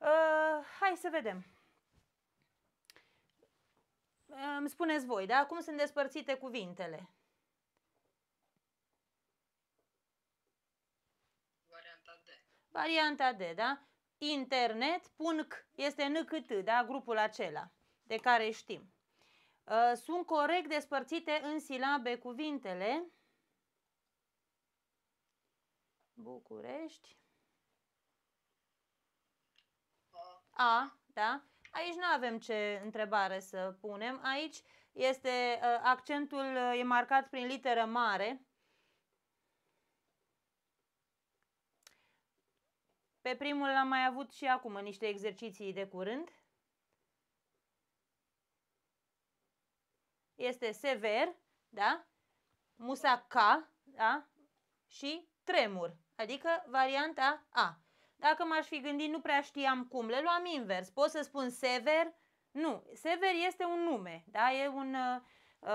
Uh, hai să vedem. Uh, îmi uh, spuneți voi, da? Cum sunt despărțite cuvintele? Varianta D. Varianta D, da? Internet, C, este NCT, da? Grupul acela de care știm. Uh, sunt corect despărțite în silabe cuvintele București, A, da? Aici nu avem ce întrebare să punem. Aici este ă, accentul ă, e marcat prin literă mare. Pe primul l-am mai avut și acum în niște exerciții de curând. Este sever, da? Musaca, da? Și tremur, adică varianta A. Dacă m-aș fi gândit, nu prea știam cum. Le luam invers. Pot să spun sever? Nu. Sever este un nume, da? E un uh,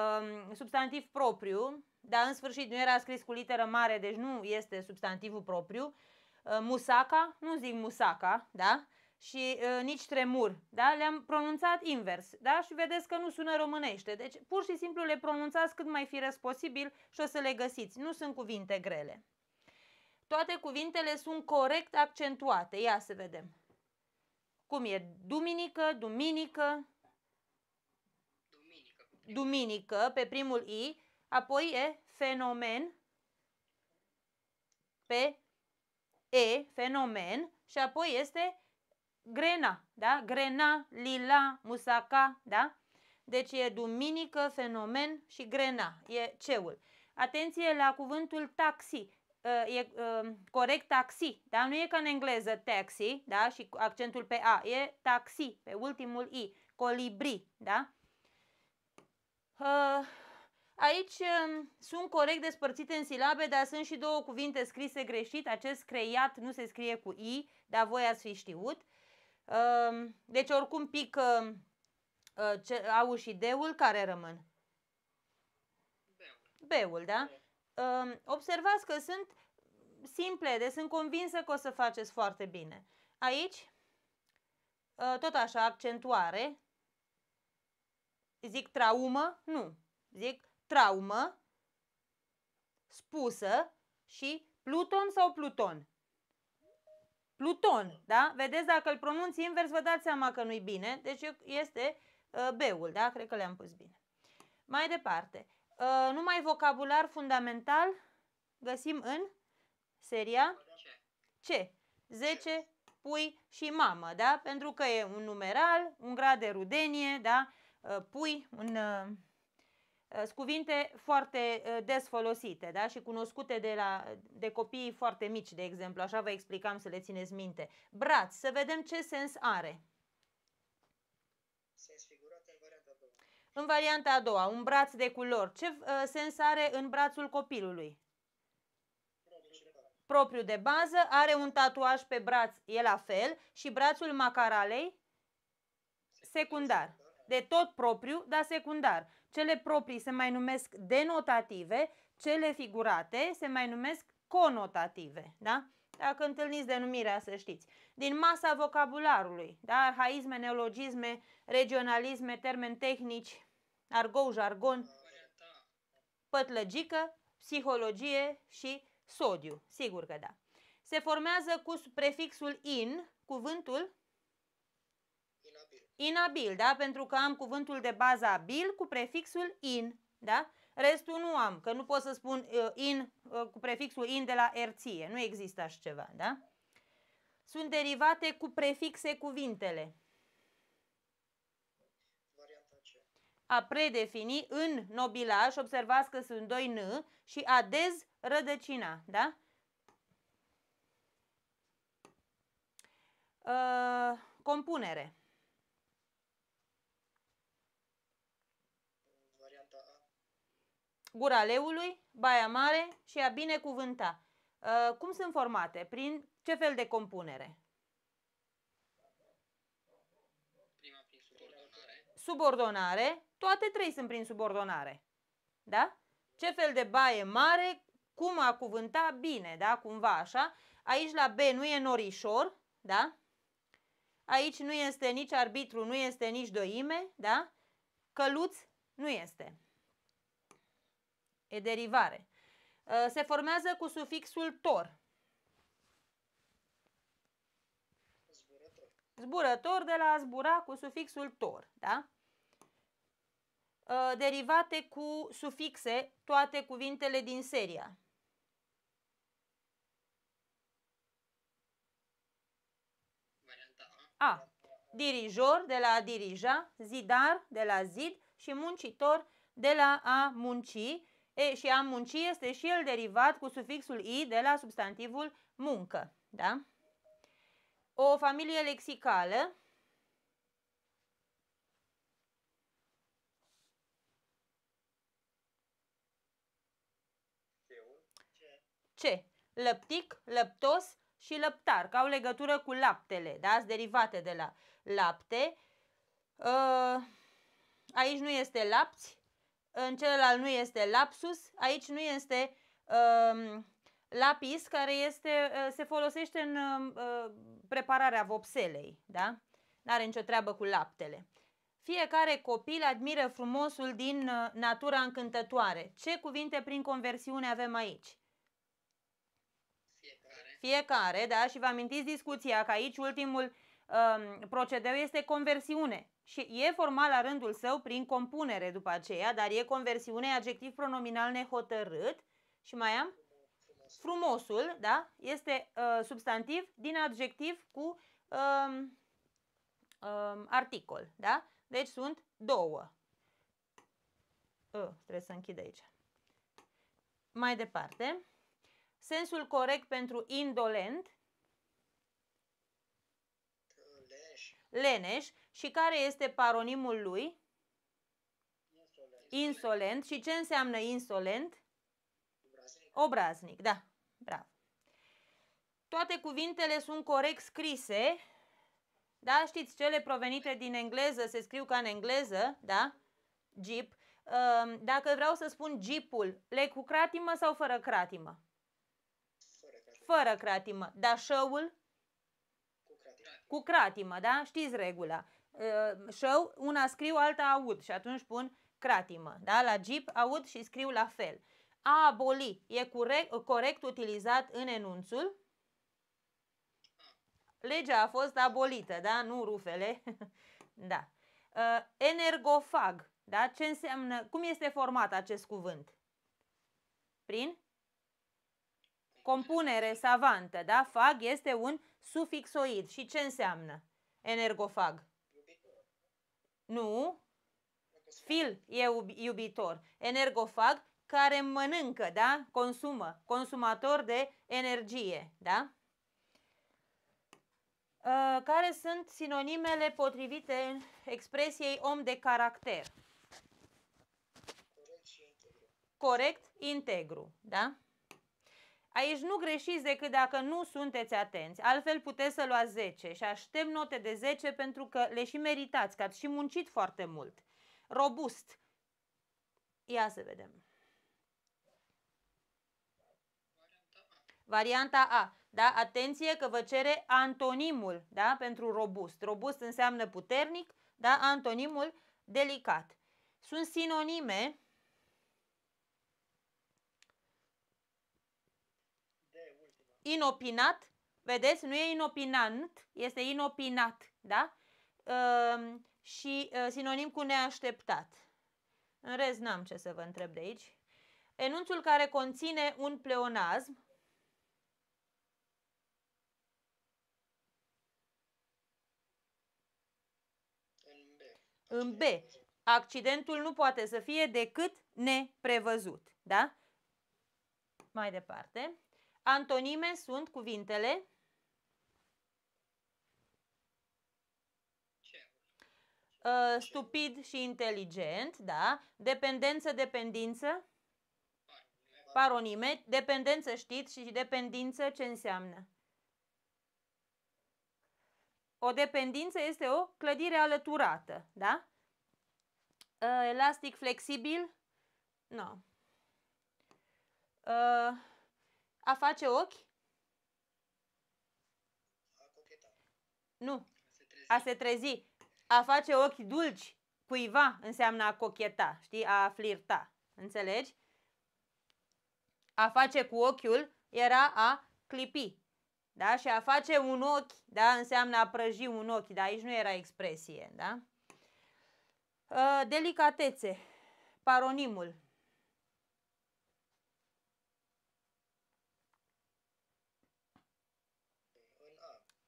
um, substantiv propriu, dar în sfârșit nu era scris cu literă mare, deci nu este substantivul propriu. Uh, musaca? Nu zic musaca, da? și uh, nici tremur, da? Le-am pronunțat invers, da? Și vedeți că nu sună românește. Deci, pur și simplu le pronunțați cât mai firesc posibil și o să le găsiți. Nu sunt cuvinte grele. Toate cuvintele sunt corect accentuate. Ia să vedem. Cum e? Duminică, duminică. Duminică. pe primul I. Apoi e fenomen pe E, fenomen. Și apoi este grena, da? Grena, lila, musaca, da? Deci e duminică, fenomen și grena, e ceul. Atenție la cuvântul taxi uh, e uh, corect taxi, da? Nu e ca în engleză taxi, da? Și accentul pe A, e taxi, pe ultimul I, colibri, da? Uh, aici uh, sunt corect despărțite în silabe, dar sunt și două cuvinte scrise greșit. Acest creiat nu se scrie cu I, dar voi ați fi știut. Uh, deci oricum pic uh, ce, au și deul care rămân? Beul da? Observați că sunt simple, de sunt convinsă că o să faceți foarte bine. Aici, ă, tot așa, accentuare, zic traumă, nu, zic traumă, spusă și Pluton sau Pluton? Pluton, da? Vedeți, dacă îl pronunți invers, vă dați seama că nu-i bine. Deci este ă, B-ul, da? Cred că le-am pus bine. Mai departe, ă, numai vocabular fundamental găsim în Seria? C. 10, pui și mamă, da? Pentru că e un numeral, un grad de rudenie, da? Uh, pui, un... Uh, uh, cuvinte foarte des folosite da? și cunoscute de, la, de copiii foarte mici, de exemplu. Așa vă explicam să le țineți minte. Braț, să vedem ce sens are. Sens figurat în varianta a doua. În varianta a doua, un braț de culori. Ce uh, sens are în brațul copilului? propriu de bază, are un tatuaj pe braț, e la fel, și brațul macaralei, secundar. De tot propriu, dar secundar. Cele proprii se mai numesc denotative, cele figurate se mai numesc conotative, da? Dacă întâlniți denumirea, să știți. Din masa vocabularului, da? arhaizme, neologisme, regionalisme, termeni tehnici, argou, jargon, pătlăgică, psihologie și Sodiu, sigur că da. Se formează cu prefixul in, cuvântul inabil, inabil da? Pentru că am cuvântul de bază abil cu prefixul in, da? Restul nu am, că nu pot să spun uh, in uh, cu prefixul in de la erție. Nu există așa ceva, da? Sunt derivate cu prefixe cuvintele. A predefini în nobilaj, observați că sunt doi n și a dez rădăcina, da? Uh, compunere. Varianta A. Gura leului, Baia Mare și a binecuvânta. Uh, cum sunt formate? Prin ce fel de compunere? Prima prin subordonare. Subordonare. Toate trei sunt prin subordonare. Da? Ce fel de baie mare cum a cuvânta bine, da? Cumva așa. Aici la B nu e norișor, da? Aici nu este nici arbitru, nu este nici doime, da? Căluț nu este. E derivare. Ă, se formează cu sufixul tor. Zburător. de la a zbura cu sufixul tor, da? Ă, derivate cu sufixe toate cuvintele din seria. A. Dirijor de la a dirija, zidar de la zid și muncitor de la a munci. E, și a munci este și el derivat cu sufixul i de la substantivul muncă. Da? O familie lexicală Ce? Lăptic, lăptos, și lăptar, că au legătură cu laptele, da? Sunt derivate de la lapte. Uh, aici nu este lapți, în celălalt nu este lapsus, aici nu este um, lapis, care este, uh, se folosește în um, uh, prepararea vopselei, da? N-are nicio treabă cu laptele. Fiecare copil admiră frumosul din natura încântătoare. Ce cuvinte prin conversiune avem aici? fiecare, da? Și vă amintiți discuția că aici ultimul um, procedeu este conversiune. Și e format la rândul său prin compunere după aceea, dar e conversiune adjectiv pronominal nehotărât. Și mai am? Frumosul, da? Este uh, substantiv din adjectiv cu um, um, articol, da? Deci sunt două. Uh, trebuie să închid aici. Mai departe. Sensul corect pentru indolent? Leneș. Leneș. Și care este paronimul lui? Insolent. insolent. Și ce înseamnă insolent? Obraznic. Obraznic, da. Bravo. Toate cuvintele sunt corect scrise. Da, știți, cele provenite din engleză se scriu ca în engleză, da? Jeep. Ă, dacă vreau să spun jeepul, le cu cratimă sau fără cratimă? fără cratimă, dar șăul cu cratimă, cu cratimă da? Știți regula. Șău, una scriu, alta aud și atunci pun cratimă, da? La jeep aud și scriu la fel. A aboli e corect, corect utilizat în enunțul? Legea a fost abolită, da? Nu rufele. da. Ă, energofag, da? Ce înseamnă, cum este format acest cuvânt? Prin? compunere savantă, da? Fag este un sufixoid. Și ce înseamnă energofag? Nu. Fil e iubitor. Energofag care mănâncă, da? Consumă. Consumator de energie, da? Uh, care sunt sinonimele potrivite expresiei om de caracter? Corect, integru, da? Aici nu greșiți decât dacă nu sunteți atenți, altfel puteți să luați 10 și aștept note de 10 pentru că le și meritați, că ați și muncit foarte mult. Robust. Ia să vedem. Varianta A. Da? Atenție că vă cere antonimul da? pentru robust. Robust înseamnă puternic, da? antonimul delicat. Sunt sinonime inopinat, vedeți, nu e inopinant, este inopinat, da? Ehm, și sinonim cu neașteptat. În rest, n-am ce să vă întreb de aici. Enunțul care conține un pleonazm, în B. Accidentul nu poate să fie decât neprevăzut. Da? Mai departe. Antonime sunt cuvintele uh, stupid și inteligent, da? Dependență, dependință? Paronime. Dependență știți și dependință ce înseamnă? O dependință este o clădire alăturată, da? Uh, elastic, flexibil? Nu. No. Uh, a face ochi? A cocheta. Nu. A se trezi. A face ochi dulci cuiva înseamnă a cocheta, știi? A flirta. Înțelegi? A face cu ochiul era a clipi. Da? Și a face un ochi, da? Înseamnă a prăji un ochi, dar aici nu era expresie, da? Ă, delicatețe. Paronimul.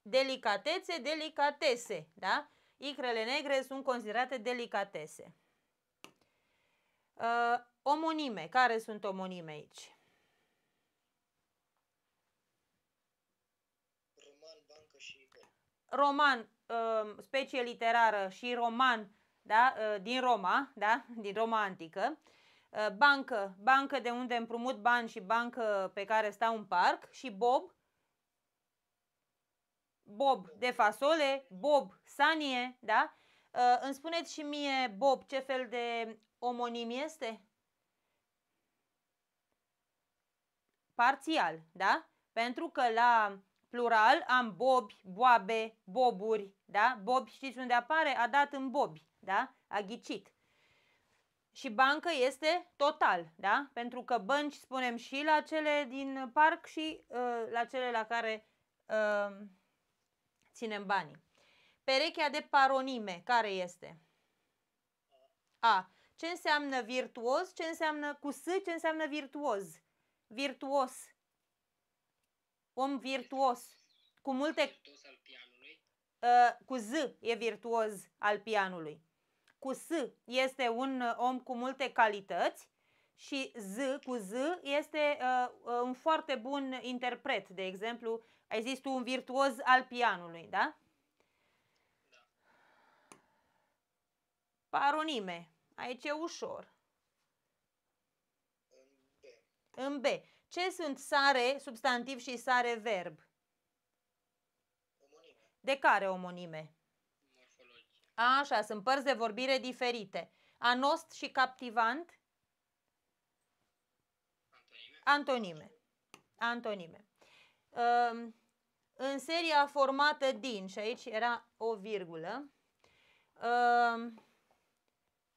delicatețe, delicatese, da? Icrele negre sunt considerate delicatese. Uh, omonime, care sunt omonime aici? Roman, bancă și Roman, uh, specie literară și roman, da? Uh, din Roma, da? Din Roma antică. Uh, bancă, bancă de unde împrumut bani și bancă pe care stau un parc și bob, bob de fasole, bob sanie, da? Uh, îmi spuneți și mie, bob, ce fel de omonim este? Parțial, da? Pentru că la plural am bobi, boabe, boburi, da? Bob știți unde apare? A dat în bobi, da? A ghicit. Și bancă este total, da? Pentru că bănci spunem și la cele din parc și uh, la cele la care uh, Ținem banii. Perechea de paronime, care este? A. Ce înseamnă virtuos? Ce înseamnă cu S? Ce înseamnă virtuos? Virtuos. Om virtuos. Cu multe... Virtuos al pianului. Ă, cu Z e virtuos al pianului. Cu S este un om cu multe calități și Z cu Z este uh, uh, un foarte bun interpret. De exemplu, ai zis tu un virtuoz al pianului, da? da. Paronime. Aici e ușor. În B. Ce sunt sare, substantiv și sare, verb? Omonime. De care omonime? Așa, sunt părți de vorbire diferite. Anost și captivant? Antonime. Antonime. Ehm, în seria formată din, și aici era o virgulă, ehm,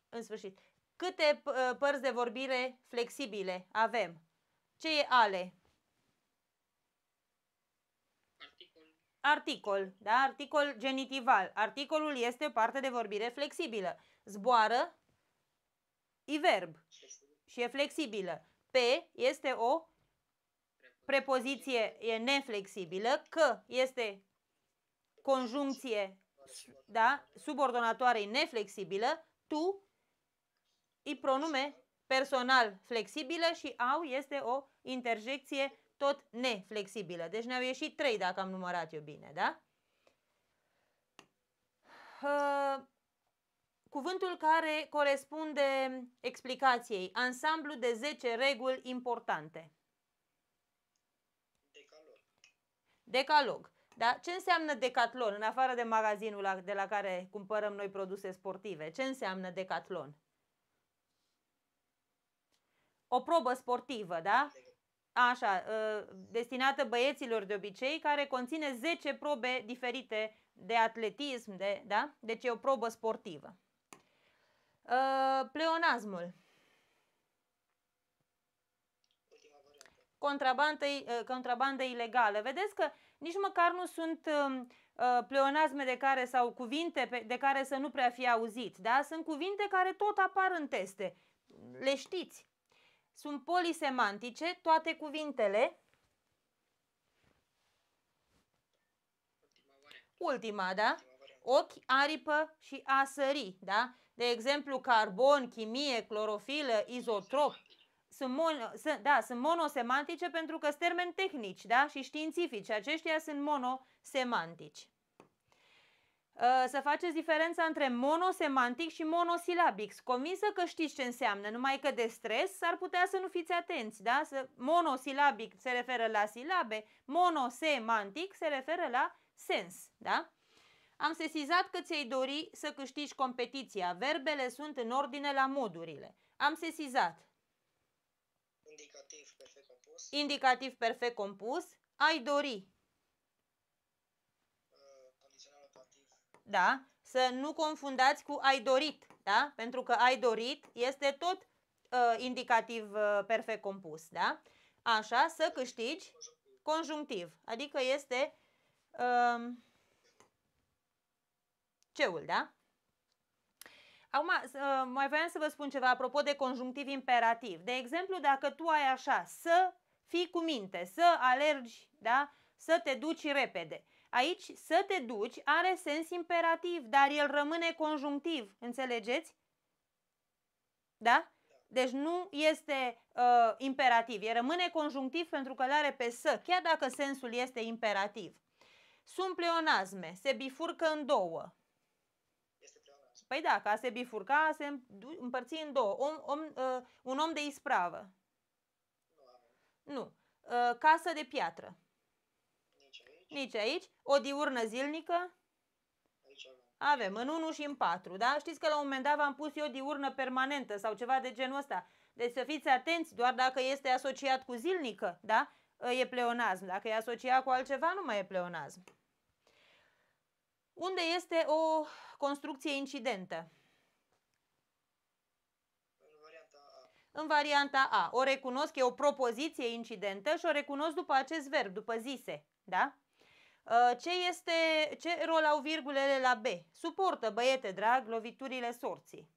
în sfârșit, câte părți de vorbire flexibile avem? Ce e ale? articol, da? articol genitival. Articolul este o parte de vorbire flexibilă. Zboară i verb și e flexibilă pe este o prepoziție e neflexibilă, că este conjuncție da, subordonatoare neflexibilă, tu e pronume personal flexibilă și au este o interjecție tot neflexibilă. Deci ne-au ieșit trei dacă am numărat eu bine, da? Cuvântul care corespunde explicației, ansamblu de 10 reguli importante. Decalog. Decalog. Da? Ce înseamnă decatlon, în afară de magazinul de la care cumpărăm noi produse sportive? Ce înseamnă decatlon? O probă sportivă, da? Așa, ă, destinată băieților de obicei, care conține 10 probe diferite de atletism, de, da? Deci e o probă sportivă. Uh, pleonazmul. Contrabandă, uh, contrabandă ilegală. Vedeți că nici măcar nu sunt um, uh, pleonazme de care sau cuvinte pe, de care să nu prea fi auzit, da? Sunt cuvinte care tot apar în teste. Le știți. Sunt polisemantice toate cuvintele. Ultima, da? Ochi, aripă și a sări, da? de exemplu carbon, chimie, clorofilă, izotrop, sunt, mon- sunt, da, sunt monosemantice pentru că sunt termeni tehnici da? și științifici. Aceștia sunt monosemantici. Uh, să faceți diferența între monosemantic și monosilabic. Convinsă că știți ce înseamnă, numai că de stres s-ar putea să nu fiți atenți. Da? monosilabic se referă la silabe, monosemantic se referă la sens. Da? Am sesizat că ți-ai dori să câștigi competiția. Verbele sunt în ordine la modurile. Am sesizat. Indicativ perfect compus. Indicativ perfect compus. Ai dori. Uh, da. Să nu confundați cu ai dorit. Da? Pentru că ai dorit este tot uh, indicativ uh, perfect compus. Da? Așa, să câștigi conjunctiv. Adică este... Uh, ceul, da? Acum, mai voiam să vă spun ceva apropo de conjunctiv imperativ. De exemplu, dacă tu ai așa, să fii cu minte, să alergi, da? Să te duci repede. Aici, să te duci are sens imperativ, dar el rămâne conjunctiv, înțelegeți? Da? Deci nu este uh, imperativ, el rămâne conjunctiv pentru că îl are pe să, chiar dacă sensul este imperativ. Sunt pleonazme, se bifurcă în două, Păi da, ca se bifurca, se împărți în două. Om, om, uh, un om de ispravă. Nu. nu. Ă, uh, casă de piatră. Nici aici. Nici aici. O diurnă zilnică. Aici avem. Avem, în 1 și în 4, da? Știți că la un moment dat v-am pus eu diurnă permanentă sau ceva de genul ăsta. Deci să fiți atenți, doar dacă este asociat cu zilnică, da? Ă, e pleonazm. Dacă e asociat cu altceva, nu mai e pleonazm. Unde este o construcție incidentă? În varianta A. În varianta A. O recunosc, e o propoziție incidentă și o recunosc după acest verb, după zise. Da? Ă, ce, este, ce rol au virgulele la B? Suportă, băiete drag, loviturile sorții.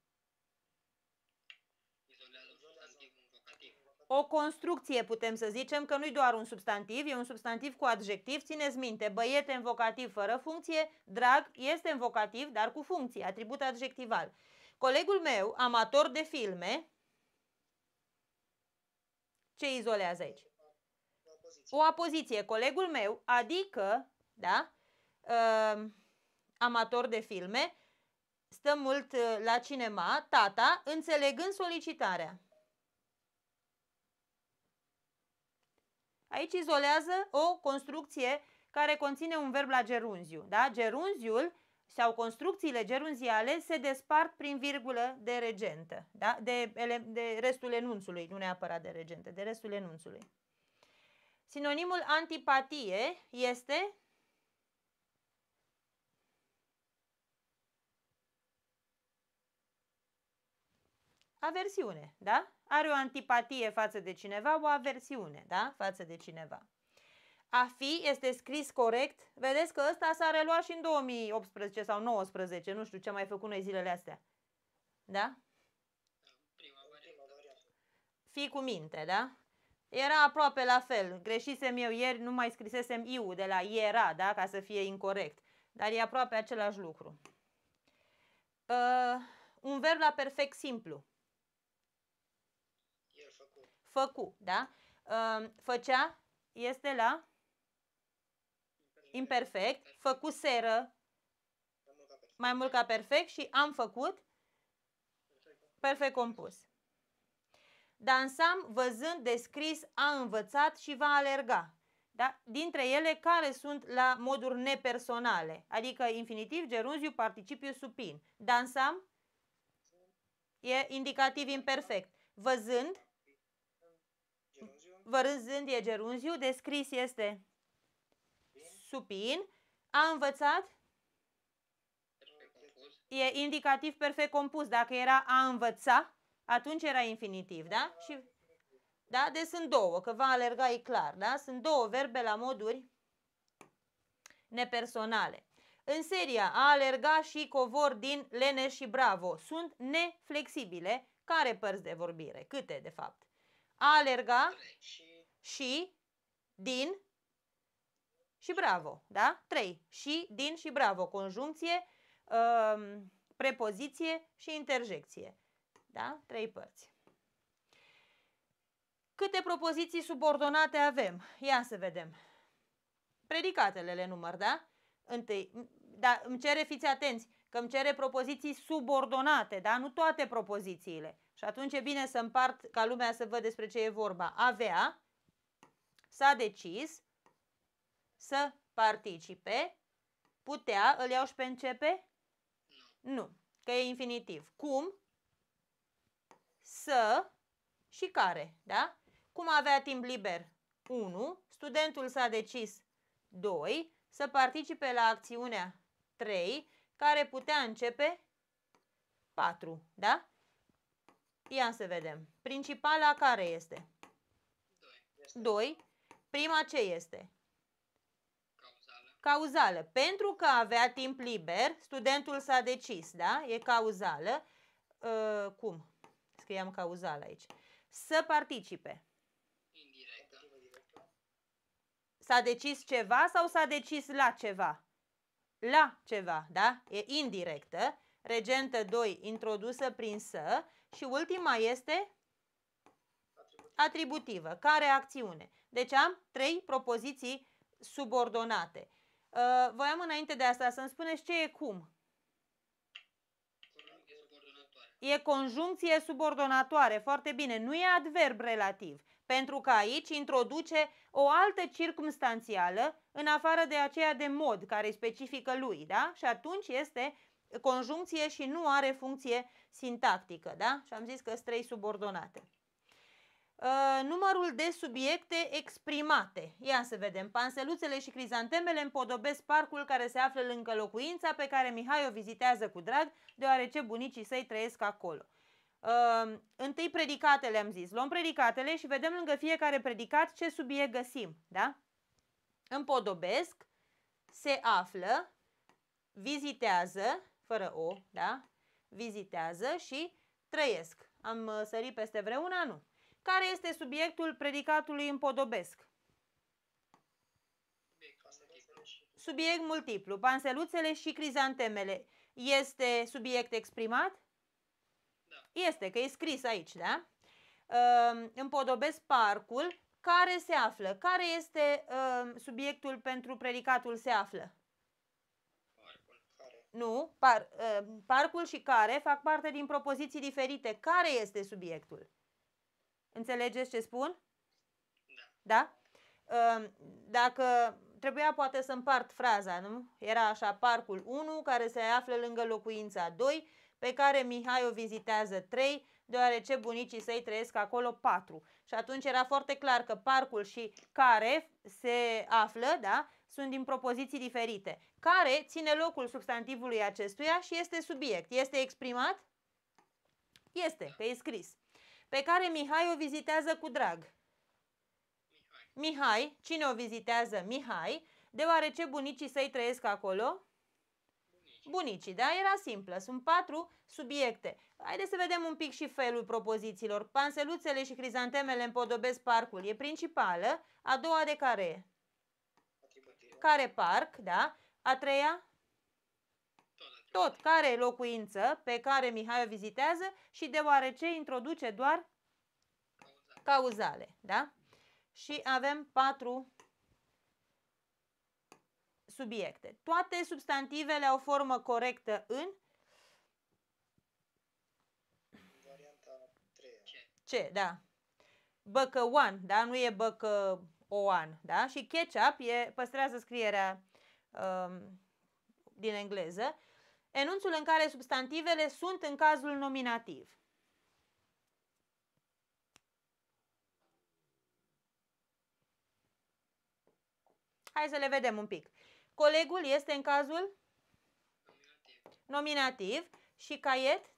o construcție, putem să zicem, că nu-i doar un substantiv, e un substantiv cu adjectiv. Țineți minte, băiete în vocativ fără funcție, drag este în vocativ, dar cu funcție, atribut adjectival. Colegul meu, amator de filme, ce izolează aici? O apoziție. Colegul meu, adică, da, uh, amator de filme, stă mult uh, la cinema, tata, înțelegând solicitarea. Aici izolează o construcție care conține un verb la gerunziu. Da? Gerunziul sau construcțiile gerunziale se despart prin virgulă de regentă, da? de, ele, de restul enunțului, nu neapărat de regentă, de restul enunțului. Sinonimul antipatie este aversiune, da? Are o antipatie față de cineva, o aversiune, da? Față de cineva. A fi este scris corect. Vedeți că ăsta s-a reluat și în 2018 sau 2019. nu știu ce mai făcut noi zilele astea. Da? Fii cu minte, da? Era aproape la fel. Greșisem eu ieri, nu mai scrisesem iu de la era, da? Ca să fie incorrect. Dar e aproape același lucru. Uh, un verb la perfect simplu făcu, da? Făcea este la imperfect, seră mai mult ca perfect și am făcut perfect compus. Dansam văzând descris, a învățat și va alerga. Da? Dintre ele, care sunt la moduri nepersonale? Adică infinitiv, gerunziu, participiu, supin. Dansam e indicativ imperfect. Văzând vărâzând e gerunziu, descris este supin. A învățat? E indicativ perfect compus. Dacă era a învăța, atunci era infinitiv, da? Și, da? Deci sunt două, că va alerga e clar, da? Sunt două verbe la moduri nepersonale. În seria a alerga și covor din leneș și bravo sunt neflexibile. Care părți de vorbire? Câte, de fapt? A alerga și, și din și bravo, da? 3. Și, din și bravo. Conjuncție, um, prepoziție și interjecție. Da? Trei părți. Câte propoziții subordonate avem? Ia să vedem. Predicatele le număr, da? Întâi, da, îmi cere, fiți atenți, că îmi cere propoziții subordonate, da? Nu toate propozițiile. Și atunci e bine să împart ca lumea să văd despre ce e vorba. Avea, s-a decis să participe, putea, îl iau și pe începe? Nu, că e infinitiv. Cum? Să și care, da? Cum avea timp liber? 1. Studentul s-a decis 2. Să participe la acțiunea 3, care putea începe 4, da? Ia să vedem. Principala care este? 2. 2. Prima ce este? Cauzală. Cauzală. Pentru că avea timp liber, studentul s-a decis, da? E cauzală. Uh, cum? Scriam cauzală aici. Să participe. Indirectă. S-a decis ceva sau s-a decis la ceva? La ceva, da? E indirectă. Regentă 2 introdusă prin să și ultima este atributivă, care acțiune. Deci am trei propoziții subordonate. Uh, voiam înainte de asta să-mi spuneți ce e cum. E conjuncție subordonatoare, foarte bine, nu e adverb relativ, pentru că aici introduce o altă circumstanțială în afară de aceea de mod care specifică lui, da? Și atunci este conjuncție și nu are funcție sintactică. Da? Și am zis că sunt trei subordonate. Uh, numărul de subiecte exprimate. Ia să vedem. Panseluțele și crizantemele împodobesc parcul care se află lângă locuința pe care Mihai o vizitează cu drag, deoarece bunicii săi trăiesc acolo. Uh, întâi predicatele am zis. Luăm predicatele și vedem lângă fiecare predicat ce subiect găsim. Da? Împodobesc, se află, vizitează, fără O, da? Vizitează și trăiesc. Am uh, sărit peste vreuna? Nu. Care este subiectul predicatului împodobesc? Subiect multiplu. Panseluțele și crizantemele. Este subiect exprimat? Da. Este, că e scris aici, da? Ehm, împodobesc parcul care se află. Care este ehm, subiectul pentru predicatul se află? Nu, par, uh, parcul și care fac parte din propoziții diferite. Care este subiectul? Înțelegeți ce spun? Da? da? Uh, dacă trebuia poate să împart fraza, nu? Era așa, parcul 1 care se află lângă locuința 2 pe care Mihai o vizitează 3 deoarece bunicii săi trăiesc acolo patru. Și atunci era foarte clar că parcul și care se află, da, sunt din propoziții diferite. Care ține locul substantivului acestuia și este subiect. Este exprimat? Este, că e scris. Pe care Mihai o vizitează cu drag. Mihai, cine o vizitează? Mihai, deoarece bunicii săi trăiesc acolo? bunicii, da? Era simplă, sunt patru subiecte. Haideți să vedem un pic și felul propozițiilor. Panseluțele și crizantemele împodobesc parcul, e principală. A doua de care? Care parc, da? A treia? Tot, care locuință pe care Mihai o vizitează și deoarece introduce doar cauzale, da? Și avem patru subiecte. Toate substantivele au formă corectă în varianta 3. Ce, da. one, da, nu e băcă oan, da? Și ketchup e, păstrează scrierea um, din engleză. Enunțul în care substantivele sunt în cazul nominativ. Hai să le vedem un pic. Colegul este în cazul? Nominativ. Nominativ. Și caiet?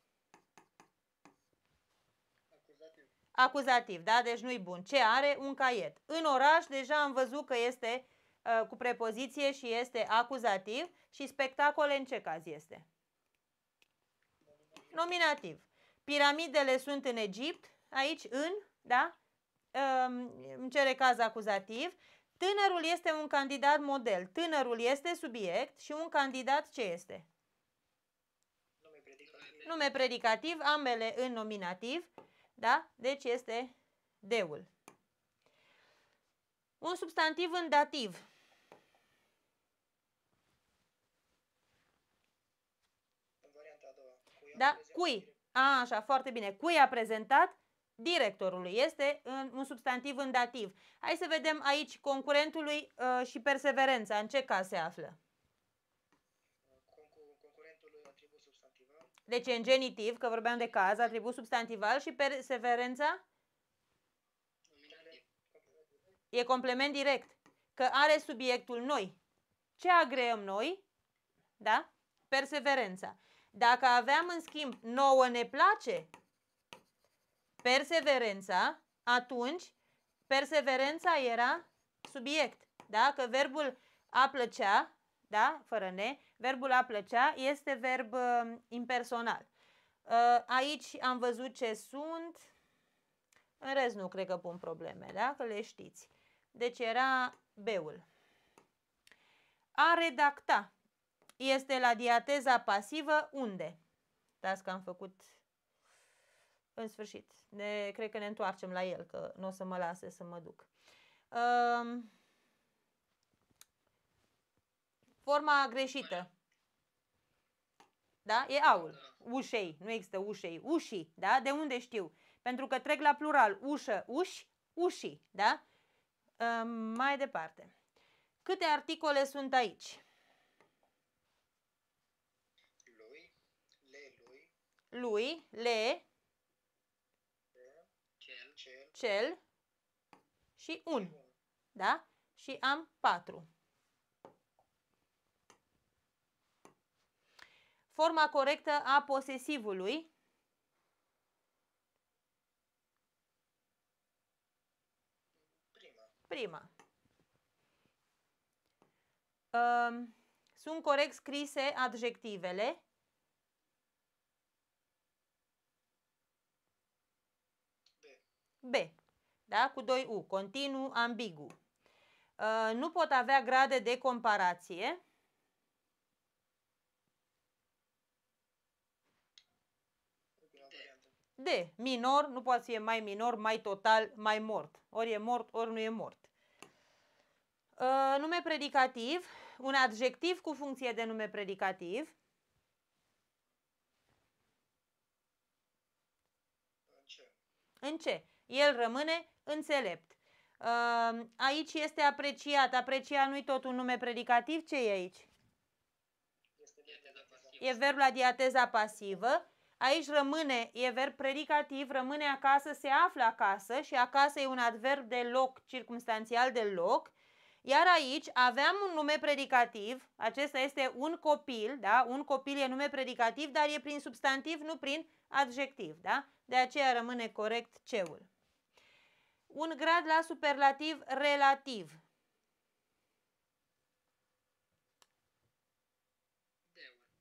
Acuzativ. Acuzativ, da? Deci nu-i bun. Ce are? Un caiet. În oraș deja am văzut că este uh, cu prepoziție și este acuzativ. Și spectacole în ce caz este? Nominativ. Nominativ. Piramidele sunt în Egipt, aici în, da? Uh, îmi cere caz acuzativ Tânărul este un candidat model. Tânărul este subiect și un candidat ce este? Nume predicativ, ambele în nominativ, da? Deci este deul. Un substantiv în dativ. În da? Cui? A, așa, foarte bine. Cui a prezentat? directorului. Este în, un substantiv în dativ. Hai să vedem aici concurentului uh, și perseverența. În ce caz se află? Deci în genitiv, că vorbeam de caz, atribut substantival și perseverența? E complement direct. Că are subiectul noi. Ce agreăm noi? Da? Perseverența. Dacă aveam în schimb nouă ne place, perseverența, atunci perseverența era subiect. Da? Că verbul a plăcea, da? fără ne, verbul a plăcea este verb uh, impersonal. Uh, aici am văzut ce sunt. În rest nu cred că pun probleme, da? Că le știți. Deci era B-ul. A redacta este la diateza pasivă unde? Dați că am făcut în sfârșit, ne, cred că ne întoarcem la el, că nu o să mă lase să mă duc. Um, forma greșită. Da? E aul. Ușei. Nu există ușei. uși, Da? De unde știu? Pentru că trec la plural. Ușă, uși, uși, Da? Um, mai departe. Câte articole sunt aici? Lui, le, lui. Lui, le, cel și un. Da? Și am 4. Forma corectă a posesivului prima. Um, sunt corect scrise adjectivele. B. Da? Cu 2 U. Continuu, ambigu. Uh, nu pot avea grade de comparație. D. Minor, nu poate fi mai minor, mai total, mai mort. Ori e mort, ori nu e mort. Uh, nume predicativ, un adjectiv cu funcție de nume predicativ. În ce? În ce? El rămâne înțelept. Ehm, aici este apreciat. Aprecia nu-i tot un nume predicativ, ce e aici? E verb la diateza pasivă. Aici rămâne, e verb predicativ, rămâne acasă, se află acasă și acasă e un adverb de loc, circumstanțial de loc. Iar aici aveam un nume predicativ, acesta este un copil, da? Un copil e nume predicativ, dar e prin substantiv, nu prin adjectiv, da? De aceea rămâne corect ceul un grad la superlativ relativ.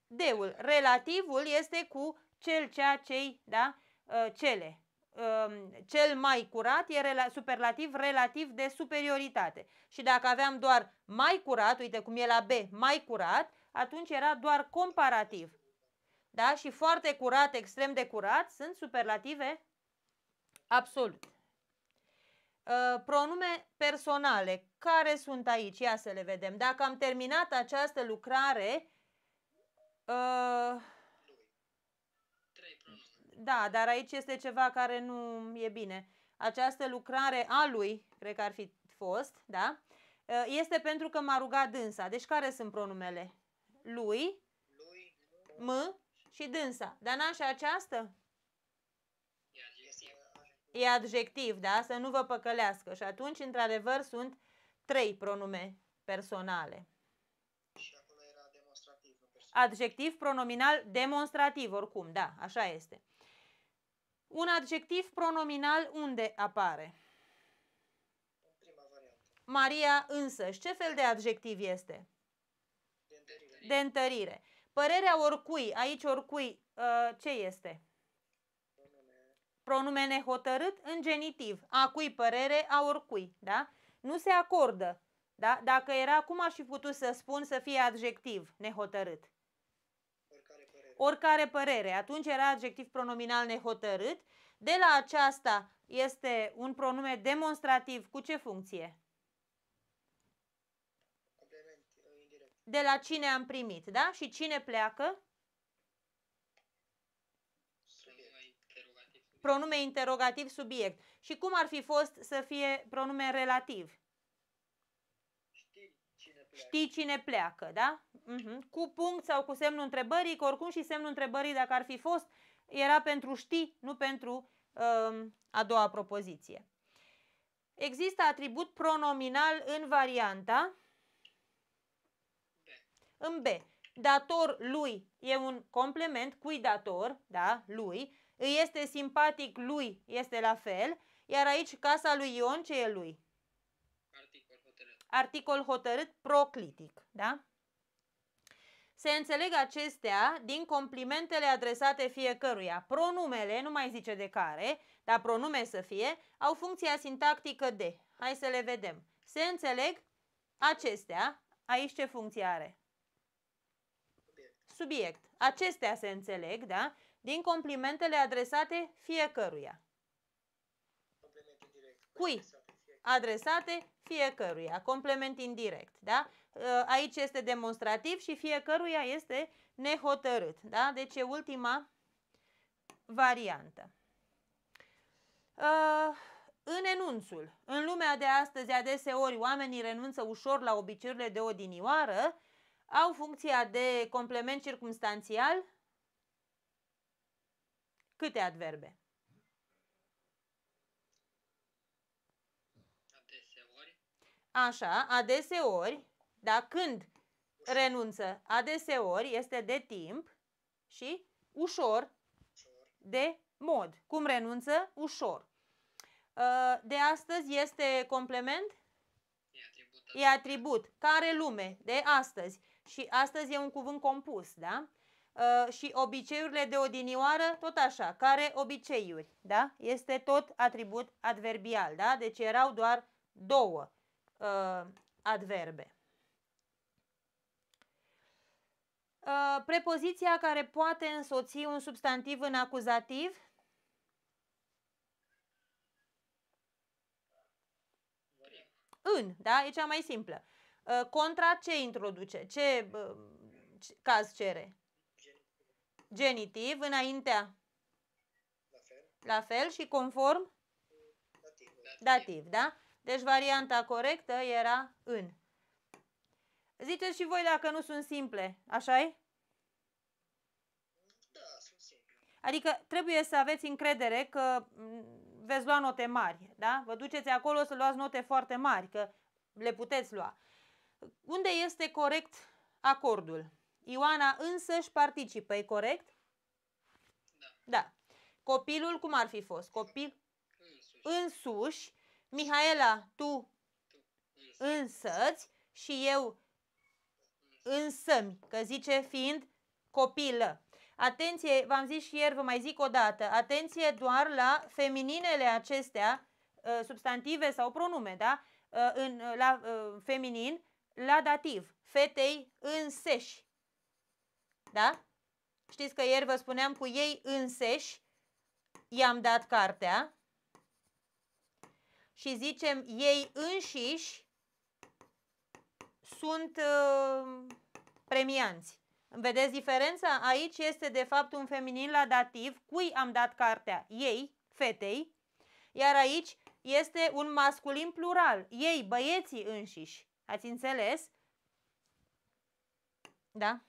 Deul. Relativul este cu cel, cea, cei, da? Ă, cele. Ă, cel mai curat e superlativ relativ de superioritate. Și dacă aveam doar mai curat, uite cum e la B, mai curat, atunci era doar comparativ. Da? Și foarte curat, extrem de curat, sunt superlative absolute. Uh, pronume personale. Care sunt aici? Ia să le vedem. Dacă am terminat această lucrare... Uh, da, dar aici este ceva care nu e bine. Această lucrare a lui, cred că ar fi fost, da? Uh, este pentru că m-a rugat dânsa. Deci care sunt pronumele? Lui, lui m și dânsa. Dar n-așa această? e adjectiv, da? Să nu vă păcălească. Și atunci, într-adevăr, sunt trei pronume personale. Și acolo era demonstrativ. Adjectiv, pronominal, demonstrativ, oricum, da, așa este. Un adjectiv pronominal unde apare? În prima variantă. Maria însă, Ce fel de adjectiv este? De întărire. De întărire. Părerea oricui, aici oricui, uh, ce este? Pronume nehotărât în genitiv, a cui părere, a oricui, da? Nu se acordă, da? Dacă era, cum aș fi putut să spun să fie adjectiv nehotărât? Oricare părere. Atunci era adjectiv pronominal nehotărât. De la aceasta este un pronume demonstrativ cu ce funcție? Uh, de la cine am primit, da? Și cine pleacă? pronume interrogativ subiect. Și cum ar fi fost să fie pronume relativ? Știi cine pleacă, Știi cine pleacă da? Uh-huh. Cu punct sau cu semnul întrebării, că oricum și semnul întrebării dacă ar fi fost, era pentru ști, nu pentru uh, a doua propoziție. Există atribut pronominal în varianta B. în B. Dator lui e un complement, cui dator, da, lui, îi este simpatic lui, este la fel, iar aici casa lui Ion ce e lui? Articol hotărât. Articol hotărât proclitic, da? Se înțeleg acestea din complimentele adresate fiecăruia. Pronumele, nu mai zice de care, dar pronume să fie, au funcția sintactică de. Hai să le vedem. Se înțeleg acestea. Aici ce funcție are? Subiect. Acestea se înțeleg, da? din complimentele adresate fiecăruia. Cui? Adresate fiecăruia, complement indirect, da? Uh, aici este demonstrativ și fiecăruia este nehotărât, da? Deci e ultima variantă. Uh, în enunțul, în lumea de astăzi adeseori oamenii renunță ușor la obiceiurile de odinioară, au funcția de complement circumstanțial Câte adverbe? Adeseori. Așa, adeseori, da, când renunță, adeseori este de timp și ușor, ușor. de mod. Cum renunță? Ușor. Uh, de astăzi este complement? E atribut. E atribut. Care lume? De astăzi. Și astăzi e un cuvânt compus, da? Uh, și obiceiurile de odinioară, tot așa, care obiceiuri, da? Este tot atribut adverbial, da? Deci erau doar două uh, adverbe. Uh, prepoziția care poate însoți un substantiv în acuzativ, în, da? E cea mai simplă. Uh, contra ce introduce? Ce, uh, ce caz cere? genitiv, înaintea? La fel. La fel și conform? Dativ. Dativ, da? Deci varianta corectă era în. Ziceți și voi dacă nu sunt simple, așa e? Da, sunt simple. Adică trebuie să aveți încredere că veți lua note mari, da? Vă duceți acolo să luați note foarte mari, că le puteți lua. Unde este corect acordul? Ioana își participă, e corect? Da. da. Copilul cum ar fi fost? Copil însuși. însuși. Mihaela, tu, tu însăți și eu însămi, că zice fiind copilă. Atenție, v-am zis și ieri, vă mai zic o dată, atenție doar la femininele acestea, uh, substantive sau pronume, da? Uh, în, uh, la feminin, la dativ, fetei înseși, da? Știți că ieri vă spuneam cu ei înseși i-am dat cartea și zicem ei înșiși sunt uh, premianți. Vedeți diferența? Aici este de fapt un feminin la dativ, cui am dat cartea? Ei, fetei, iar aici este un masculin plural, ei, băieții înșiși. Ați înțeles? Da?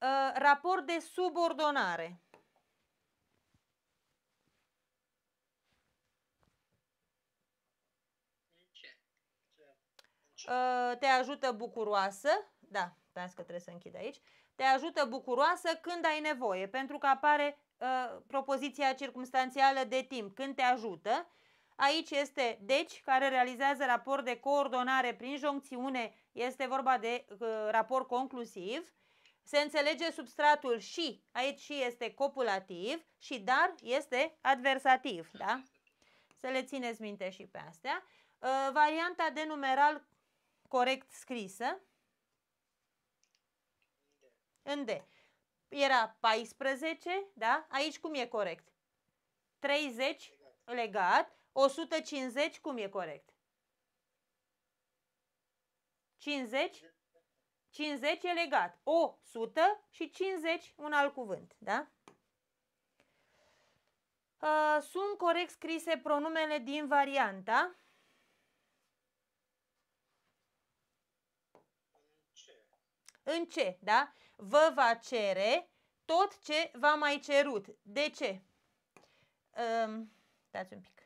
Uh, raport de subordonare. Uh, te ajută bucuroasă, da, că trebuie să închid aici, te ajută bucuroasă când ai nevoie, pentru că apare uh, propoziția circumstanțială de timp, când te ajută. Aici este deci, care realizează raport de coordonare prin joncțiune, este vorba de uh, raport conclusiv se înțelege substratul și, aici și este copulativ și dar este adversativ, da? Să le țineți minte și pe astea. Uh, varianta de numeral corect scrisă în D. Era 14, da? Aici cum e corect? 30 legat. legat. 150 cum e corect? 50 50 e legat. O sută și 50 un alt cuvânt, da? Uh, sunt corect scrise pronumele din varianta. În ce, da? Vă va cere tot ce v-a mai cerut. De ce? Um, dați un pic.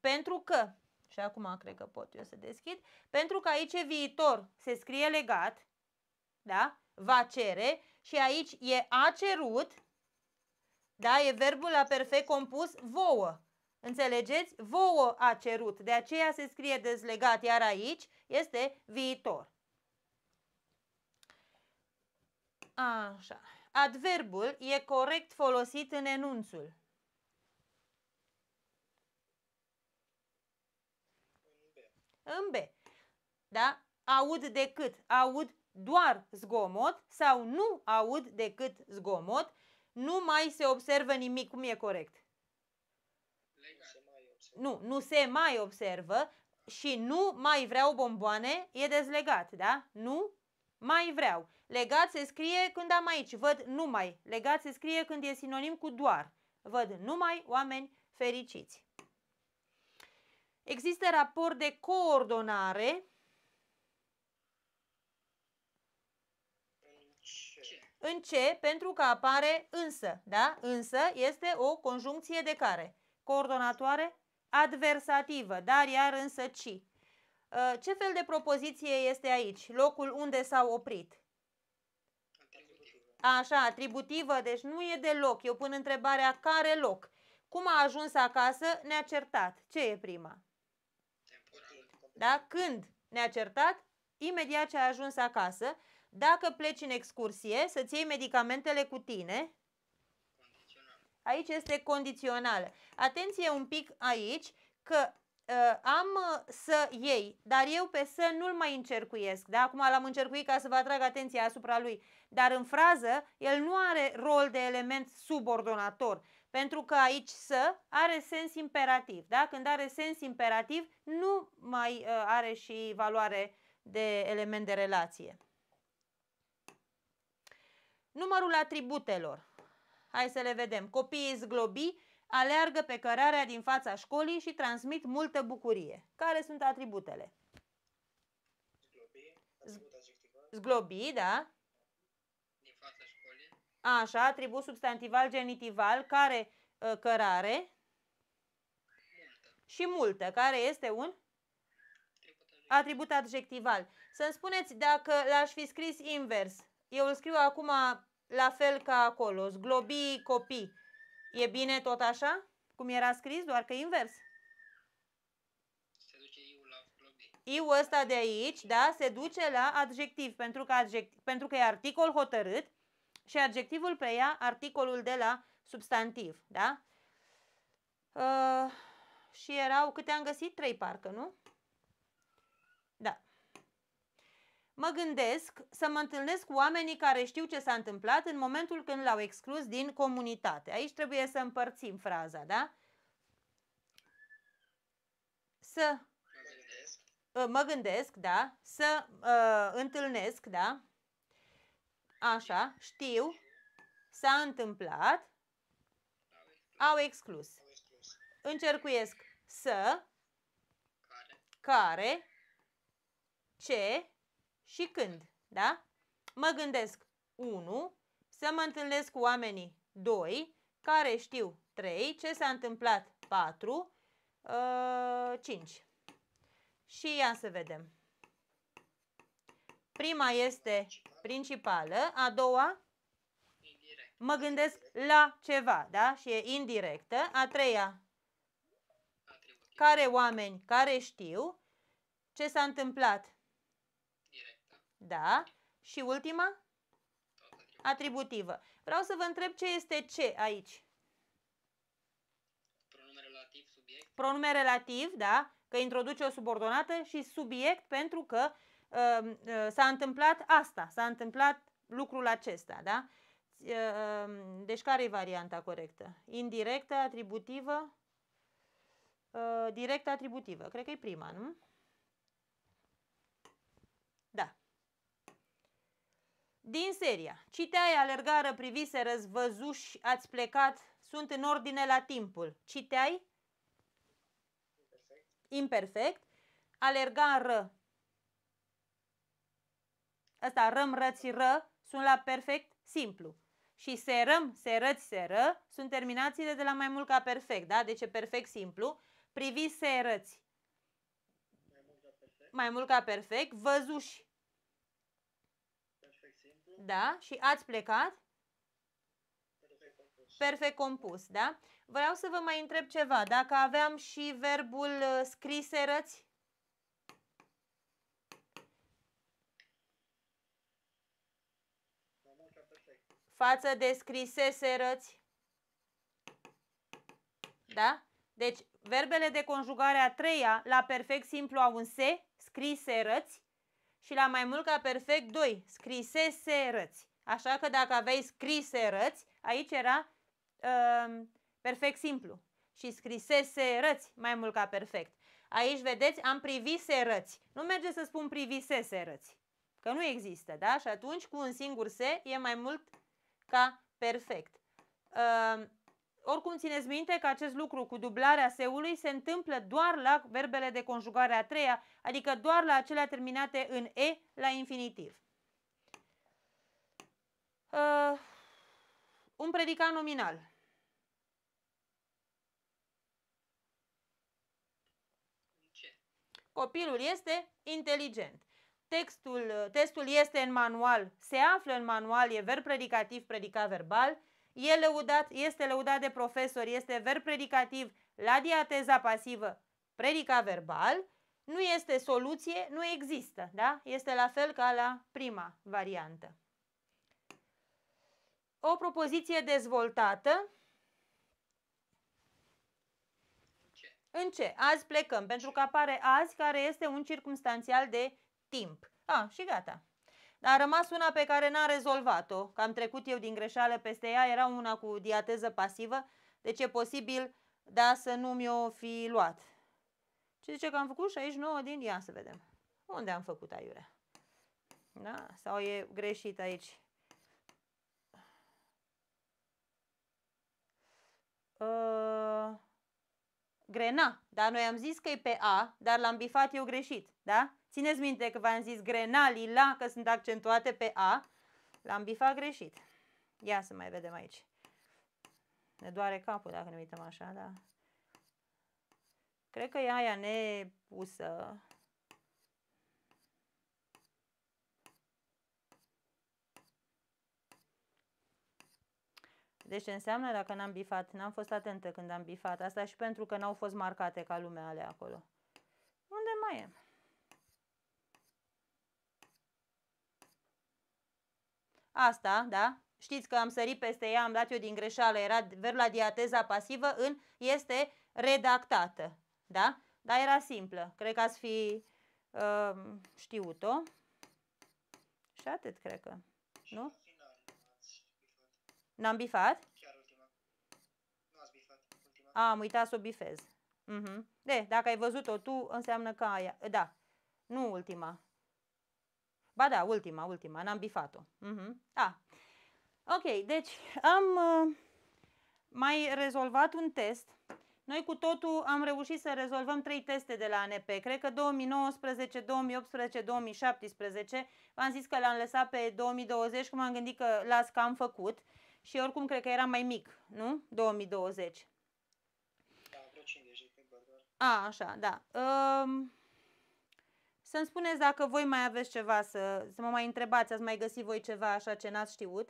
Pentru că și acum cred că pot eu să deschid, pentru că aici viitor se scrie legat, da? va cere și aici e a cerut, da? e verbul la perfect compus vouă. Înțelegeți? Vouă a cerut, de aceea se scrie dezlegat, iar aici este viitor. Așa. Adverbul e corect folosit în enunțul. în B. Da? Aud decât, aud doar zgomot sau nu aud decât zgomot, nu mai se observă nimic. Cum e corect? Nu, nu se mai observă și nu mai vreau bomboane, e dezlegat, da? Nu mai vreau. Legat se scrie când am aici, văd numai. Legat se scrie când e sinonim cu doar. Văd numai oameni fericiți. Există raport de coordonare În ce? Pentru că apare însă, da? Însă este o conjuncție de care? Coordonatoare? Adversativă, dar iar însă ci. Uh, ce fel de propoziție este aici? Locul unde s-au oprit? Așa, atributivă, deci nu e deloc. Eu pun întrebarea care loc. Cum a ajuns acasă? Ne-a certat. Ce e prima? da? când ne-a certat, imediat ce ai ajuns acasă, dacă pleci în excursie, să-ți iei medicamentele cu tine. Aici este condițională. Atenție un pic aici că uh, am ă, să iei, dar eu pe să nu-l mai încercuiesc. Da? Acum l-am încercuit ca să vă atrag atenția asupra lui. Dar în frază, el nu are rol de element subordonator. Pentru că aici să are sens imperativ. Da? Când are sens imperativ, nu mai uh, are și valoare de element de relație. Numărul atributelor. Hai să le vedem. Copiii zglobi aleargă pe cărarea din fața școlii și transmit multă bucurie. Care sunt atributele? Zglobii, Zglobi, da fața școlii. Așa, atribut substantival genitival, care ă, cărare? Multă. Și multă, care este un? Atribut adjectival. Să-mi spuneți dacă l-aș fi scris invers. Eu îl scriu acum la fel ca acolo, zglobii copii. E bine tot așa? Cum era scris, doar că invers? Da. Iu ăsta de aici, da, se duce la adjectiv, pentru că, adjectiv, pentru că e articol hotărât și adjectivul preia articolul de la substantiv, da? Uh, și erau, câte am găsit? Trei parcă, nu? Da. Mă gândesc să mă întâlnesc cu oamenii care știu ce s-a întâmplat în momentul când l-au exclus din comunitate. Aici trebuie să împărțim fraza, da? Să mă gândesc, da, să uh, întâlnesc, da, așa, știu, s-a întâmplat, au exclus. Încercuiesc să, care, ce și când, da? Mă gândesc 1, să mă întâlnesc cu oamenii 2, care știu 3, ce s-a întâmplat 4, 5. Uh, și ia să vedem. Prima este principală, a doua Indirect. mă gândesc la ceva, da? Și e indirectă. A treia, care oameni care știu ce s-a întâmplat. Directă. Da? Și ultima? Atributivă. Vreau să vă întreb ce este ce aici. Pronume relativ, subiect. Pronume relativ, da? că introduce o subordonată și subiect pentru că uh, uh, s-a întâmplat asta, s-a întâmplat lucrul acesta, da? Uh, um, deci care e varianta corectă? Indirectă, atributivă, uh, directă, atributivă. Cred că e prima, nu? Da. Din seria, citeai, alergară, privise, răzvăzuși, ați plecat, sunt în ordine la timpul. Citeai, imperfect, alerga r, ăsta răm, răți, ră, sunt la perfect simplu. Și serăm, serăți, seră, sunt terminațiile de la mai mult ca perfect, da? Deci e perfect simplu. Privi, serăți. Mai mult ca perfect. Mai mult ca perfect. Văzuși. Perfect simplu. Da? Și ați plecat? Perfect compus. Perfect compus, da? Vreau să vă mai întreb ceva. Dacă aveam și verbul uh, scrise răți? Față de scrisese răți? Da? Deci, verbele de conjugare a treia, la perfect simplu au un se, scrise răți, și la mai mult ca perfect doi, scrisese răți. Așa că dacă aveai scrise răți, aici era... Uh, perfect simplu și scrisese răți mai mult ca perfect. Aici, vedeți, am privise răți. Nu merge să spun privisese răți, că nu există, da? Și atunci cu un singur se e mai mult ca perfect. Uh, oricum țineți minte că acest lucru cu dublarea seului se întâmplă doar la verbele de conjugare a treia, adică doar la acelea terminate în e la infinitiv. Uh, un predicat nominal. Copilul este inteligent. Textul, testul este în manual, se află în manual, e verb predicativ, predicat verbal, e lăudat, este lăudat de profesor, este verb predicativ la diateza pasivă, predica verbal, nu este soluție, nu există, da? Este la fel ca la prima variantă. O propoziție dezvoltată În ce? Azi plecăm, pentru că apare azi, care este un circumstanțial de timp. A, și gata. A rămas una pe care n a rezolvat-o, că am trecut eu din greșeală peste ea, era una cu diateză pasivă, deci e posibil, da, să nu mi-o fi luat. Ce zice că am făcut? 69 din... ea, să vedem. Unde am făcut aiurea? Da? Sau e greșit aici? Uh grena, da? Noi am zis că e pe A, dar l-am bifat eu greșit, da? Țineți minte că v-am zis grena, lila, că sunt accentuate pe A, l-am bifat greșit. Ia să mai vedem aici. Ne doare capul dacă ne uităm așa, da? Cred că e aia nepusă. Deci înseamnă dacă n-am bifat, n-am fost atentă când am bifat. Asta și pentru că n-au fost marcate ca lumea alea acolo. Unde mai e? Asta, da? Știți că am sărit peste ea, am dat eu din greșeală, era la diateza pasivă în este redactată, da? Dar era simplă, cred că ați fi uh, știut-o. Și atât, cred că, nu? N-am bifat? Chiar ultima. Nu ați bifat ultima. Am uitat să o bifez. Uh mhm. -huh. De, dacă ai văzut-o tu, înseamnă că aia... Da, nu ultima. Ba da, ultima, ultima, n-am bifat-o. Uh mhm. -huh. A. Ok, deci am uh, mai rezolvat un test. Noi cu totul am reușit să rezolvăm trei teste de la ANP. Cred că 2019, 2018, 2017. V-am zis că l-am lăsat pe 2020, cum am gândit că las că am făcut. Uh, și oricum cred că era mai mic, nu? 2020. Da, vreo 50 de A, așa, da. Um, să-mi spuneți dacă voi mai aveți ceva să, să mă mai întrebați, ați mai găsit voi ceva așa ce n-ați știut.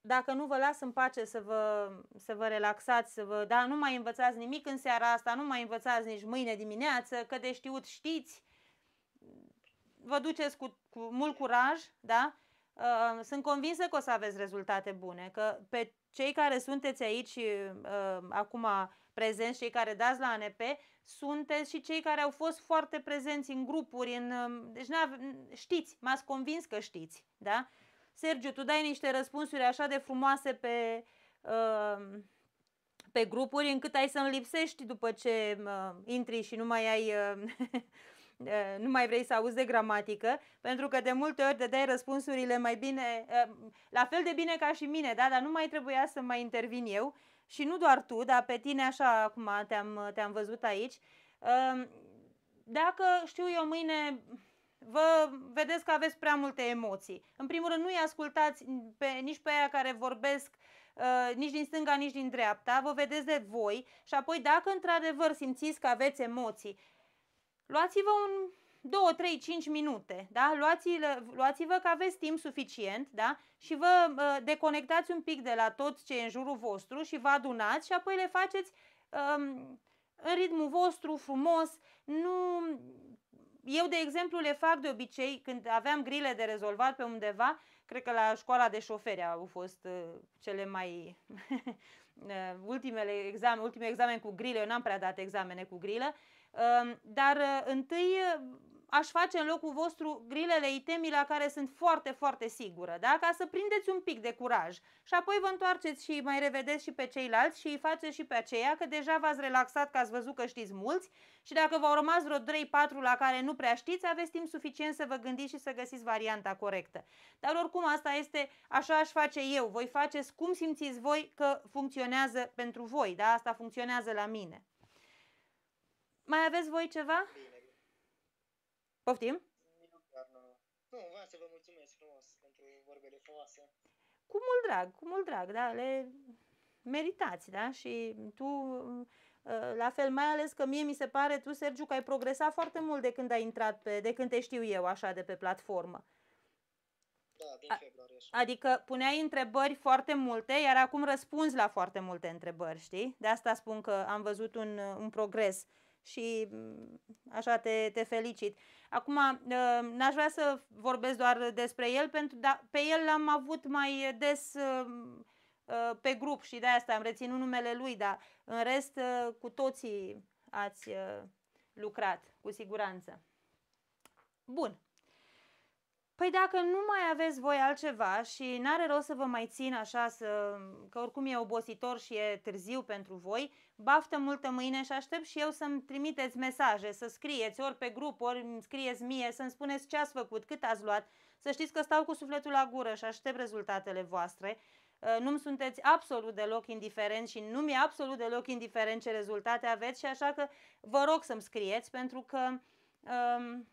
Dacă nu vă las în pace să vă, să vă relaxați, să vă, da, nu mai învățați nimic în seara asta, nu mai învățați nici mâine dimineață, că de știut știți, vă duceți cu, cu mult curaj, da? sunt convinsă că o să aveți rezultate bune, că pe cei care sunteți aici uh, acum prezenți, cei care dați la ANP, sunteți și cei care au fost foarte prezenți în grupuri, în, uh, deci știți, m-ați convins că știți, da? Sergiu, tu dai niște răspunsuri așa de frumoase pe, uh, pe grupuri încât ai să-mi lipsești după ce uh, intri și nu mai ai... Uh, nu mai vrei să auzi de gramatică, pentru că de multe ori te dai răspunsurile mai bine, eh, la fel de bine ca și mine, da? dar nu mai trebuia să mai intervin eu și nu doar tu, dar pe tine așa acum te-am, te-am văzut aici. Ehm, dacă știu eu mâine vă vedeți că aveți prea multe emoții. În primul rând, nu-i ascultați pe, nici pe aia care vorbesc uh, nici din stânga, nici din dreapta, vă vedeți de voi și apoi dacă într-adevăr simțiți că aveți emoții, luați-vă un 2, 3, 5 minute, da? luați luați-vă că aveți timp suficient, da? Și vă uh, deconectați un pic de la tot ce e în jurul vostru și vă adunați și apoi le faceți um, în ritmul vostru, frumos, nu... Eu, de exemplu, le fac de obicei când aveam grile de rezolvat pe undeva, cred că la școala de șoferi au fost uh, cele mai uh, ultimele examen, ultimele examen cu grile. eu n-am prea dat examene cu grilă, Ehm, dar eh, întâi eh, aș face în locul vostru grilele itemii la care sunt foarte, foarte sigură, da? ca să prindeți un pic de curaj și apoi vă întoarceți și mai revedeți și pe ceilalți și îi faceți și pe aceia că deja v-ați relaxat că ați văzut că știți mulți și dacă v-au rămas vreo 3-4 la care nu prea știți, aveți timp suficient să vă gândiți și să găsiți varianta corectă. Dar oricum asta este, așa aș face eu, voi faceți cum simțiți voi că funcționează pentru voi, da? asta funcționează la mine. Mai aveți voi ceva? Bine. Poftim? Nu, să vă mulțumesc frumos pentru vorbele frumoase. Cu mult drag, cu mult drag, da, le meritați, da, și tu uh, la fel, mai ales că mie mi se pare, tu, Sergiu, că ai progresat foarte mult de când ai intrat pe, de când te știu eu așa de pe platformă. Da, din februarie. Adică puneai întrebări foarte multe, iar acum răspunzi la foarte multe întrebări, știi? De asta spun că am văzut un, un progres și mm, așa te, te felicit. Acum, ă, n-aș vrea să vorbesc doar despre el, pentru da, pe el l-am avut mai des mm, ă, pe grup și de asta am reținut numele lui, dar în rest ă, cu toții ați lucrat, cu siguranță. Bun. Păi dacă nu mai aveți voi altceva și n-are rost să vă mai țin așa, să, că oricum e obositor și e târziu pentru voi, baftă multă mâine și aștept și eu să-mi trimiteți mesaje, să scrieți ori pe grup, ori îmi scrieți mie, să-mi spuneți ce ați făcut, cât ați luat, să știți că stau cu sufletul la gură și aștept rezultatele voastre. Uh, nu-mi sunteți absolut deloc indiferent și nu mi-e absolut deloc indiferent ce rezultate aveți și așa că vă rog să-mi scrieți pentru că... Um,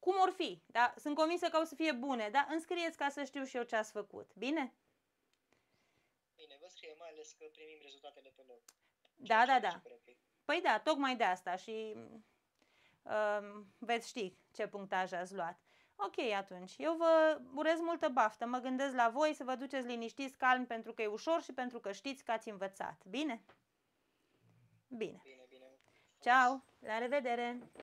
cum or fi, da? Sunt convinsă că o să fie bune, da? Înscrieți ca să știu și eu ce ați făcut. Bine? Bine, vă scrie mai ales că primim rezultatele pe loc. Da, da, da. Păi da, tocmai de asta și uh, veți ști ce punctaj ați luat. Ok, atunci. Eu vă urez multă baftă. Mă gândesc la voi să vă duceți liniștiți, calm, pentru că e ușor și pentru că știți că ați învățat. Bine? Bine. Bine, bine. Ciao! La revedere!